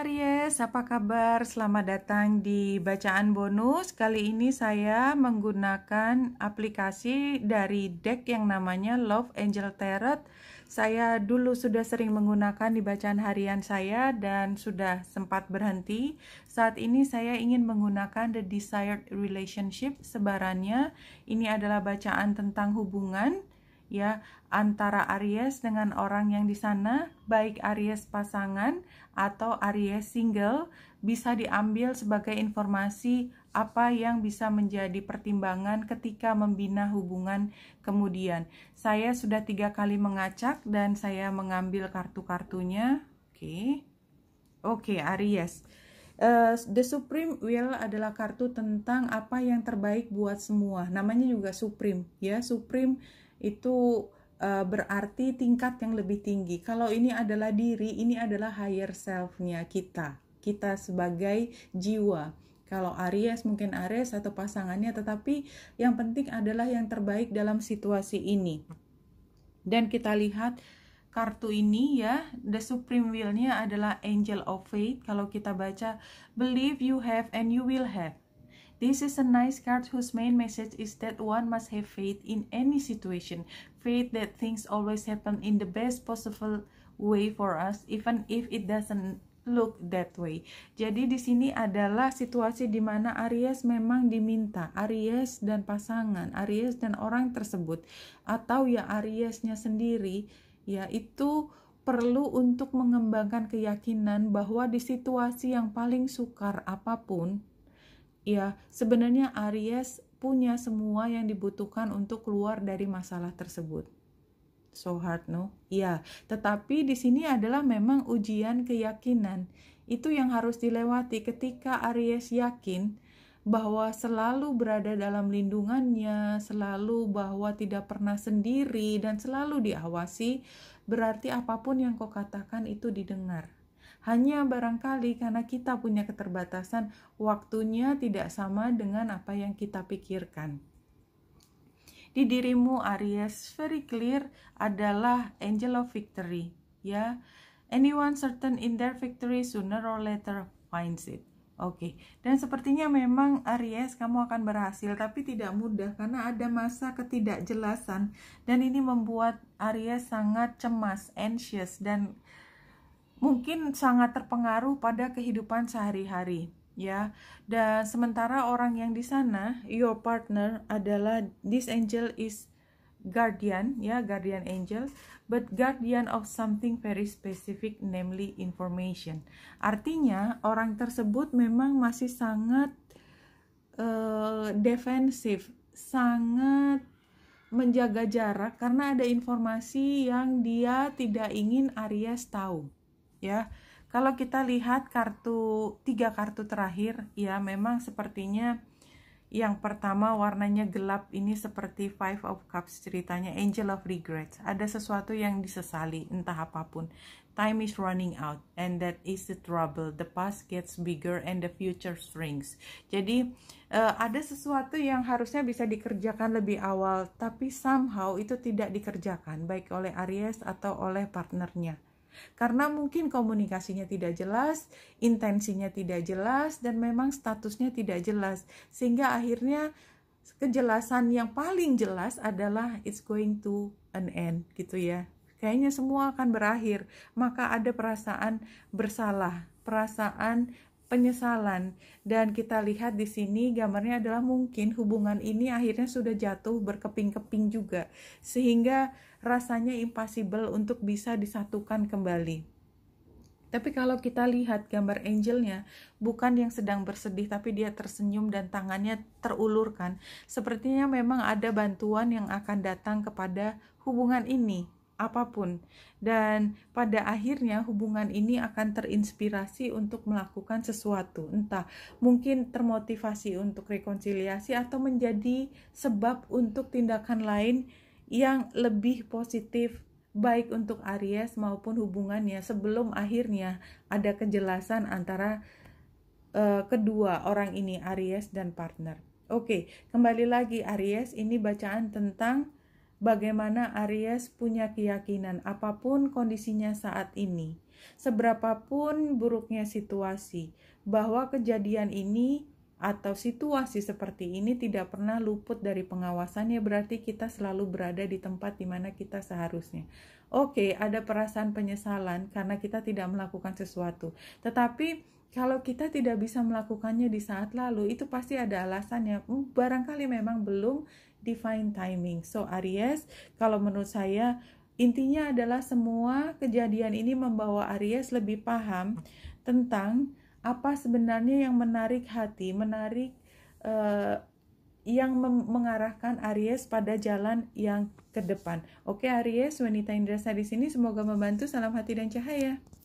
Aries, apa kabar? Selamat datang di bacaan bonus. Kali ini saya menggunakan aplikasi dari deck yang namanya Love Angel Tarot. Saya dulu sudah sering menggunakan di bacaan harian saya dan sudah sempat berhenti. Saat ini saya ingin menggunakan The Desired Relationship sebarannya. Ini adalah bacaan tentang hubungan ya antara Aries dengan orang yang di sana baik Aries pasangan atau Aries single bisa diambil sebagai informasi apa yang bisa menjadi pertimbangan ketika membina hubungan kemudian saya sudah tiga kali mengacak dan saya mengambil kartu-kartunya oke okay. oke okay, Aries Uh, the Supreme Will adalah kartu tentang apa yang terbaik buat semua. Namanya juga Supreme, ya. Supreme itu uh, berarti tingkat yang lebih tinggi. Kalau ini adalah diri, ini adalah higher self-nya kita. Kita sebagai jiwa. Kalau Aries mungkin Aries atau pasangannya, tetapi yang penting adalah yang terbaik dalam situasi ini. Dan kita lihat kartu ini ya, the supreme will-nya adalah angel of faith. Kalau kita baca, believe you have and you will have This is a nice card whose main message is that one must have faith in any situation. Faith that things always happen in the best possible way for us even if it doesn't look that way. Jadi di sini adalah situasi di mana Aries memang diminta, Aries dan pasangan, Aries dan orang tersebut atau ya Ariesnya sendiri ya itu perlu untuk mengembangkan keyakinan bahwa di situasi yang paling sukar apapun ya sebenarnya Aries punya semua yang dibutuhkan untuk keluar dari masalah tersebut. So hard no? Ya, tetapi di sini adalah memang ujian keyakinan. Itu yang harus dilewati ketika Aries yakin bahwa selalu berada dalam lindungannya, selalu bahwa tidak pernah sendiri dan selalu diawasi, berarti apapun yang kau katakan itu didengar. Hanya barangkali karena kita punya keterbatasan, waktunya tidak sama dengan apa yang kita pikirkan. Di dirimu Aries very clear adalah angel of victory, ya. Anyone certain in their victory sooner or later finds it. Oke, okay. dan sepertinya memang Aries kamu akan berhasil tapi tidak mudah karena ada masa ketidakjelasan dan ini membuat Aries sangat cemas, anxious dan mungkin sangat terpengaruh pada kehidupan sehari-hari ya. Dan sementara orang yang di sana, your partner adalah this angel is guardian ya, guardian angel, but guardian of something very specific namely information. Artinya orang tersebut memang masih sangat uh, defensif, sangat menjaga jarak karena ada informasi yang dia tidak ingin Aries tahu ya. Kalau kita lihat kartu tiga kartu terakhir ya memang sepertinya yang pertama warnanya gelap ini seperti Five of Cups ceritanya Angel of Regrets. Ada sesuatu yang disesali entah apapun. Time is running out and that is the trouble. The past gets bigger and the future shrinks. Jadi uh, ada sesuatu yang harusnya bisa dikerjakan lebih awal tapi somehow itu tidak dikerjakan baik oleh Aries atau oleh partnernya karena mungkin komunikasinya tidak jelas, intensinya tidak jelas, dan memang statusnya tidak jelas, sehingga akhirnya kejelasan yang paling jelas adalah it's going to an end, gitu ya. Kayaknya semua akan berakhir, maka ada perasaan bersalah, perasaan penyesalan. Dan kita lihat di sini gambarnya adalah mungkin hubungan ini akhirnya sudah jatuh berkeping-keping juga. Sehingga rasanya impossible untuk bisa disatukan kembali. Tapi kalau kita lihat gambar angelnya, bukan yang sedang bersedih, tapi dia tersenyum dan tangannya terulurkan. Sepertinya memang ada bantuan yang akan datang kepada hubungan ini apapun. Dan pada akhirnya hubungan ini akan terinspirasi untuk melakukan sesuatu. Entah mungkin termotivasi untuk rekonsiliasi atau menjadi sebab untuk tindakan lain yang lebih positif baik untuk Aries maupun hubungannya sebelum akhirnya ada kejelasan antara uh, kedua orang ini Aries dan partner. Oke, kembali lagi Aries ini bacaan tentang bagaimana Aries punya keyakinan apapun kondisinya saat ini, seberapapun buruknya situasi, bahwa kejadian ini atau situasi seperti ini tidak pernah luput dari pengawasannya berarti kita selalu berada di tempat di mana kita seharusnya. Oke, ada perasaan penyesalan karena kita tidak melakukan sesuatu. Tetapi kalau kita tidak bisa melakukannya di saat lalu, itu pasti ada alasannya. Hmm, barangkali memang belum divine timing. So Aries, kalau menurut saya intinya adalah semua kejadian ini membawa Aries lebih paham tentang apa sebenarnya yang menarik hati, menarik uh, yang mengarahkan Aries pada jalan yang ke depan. Oke Aries, wanita Indra di sini semoga membantu. Salam hati dan cahaya.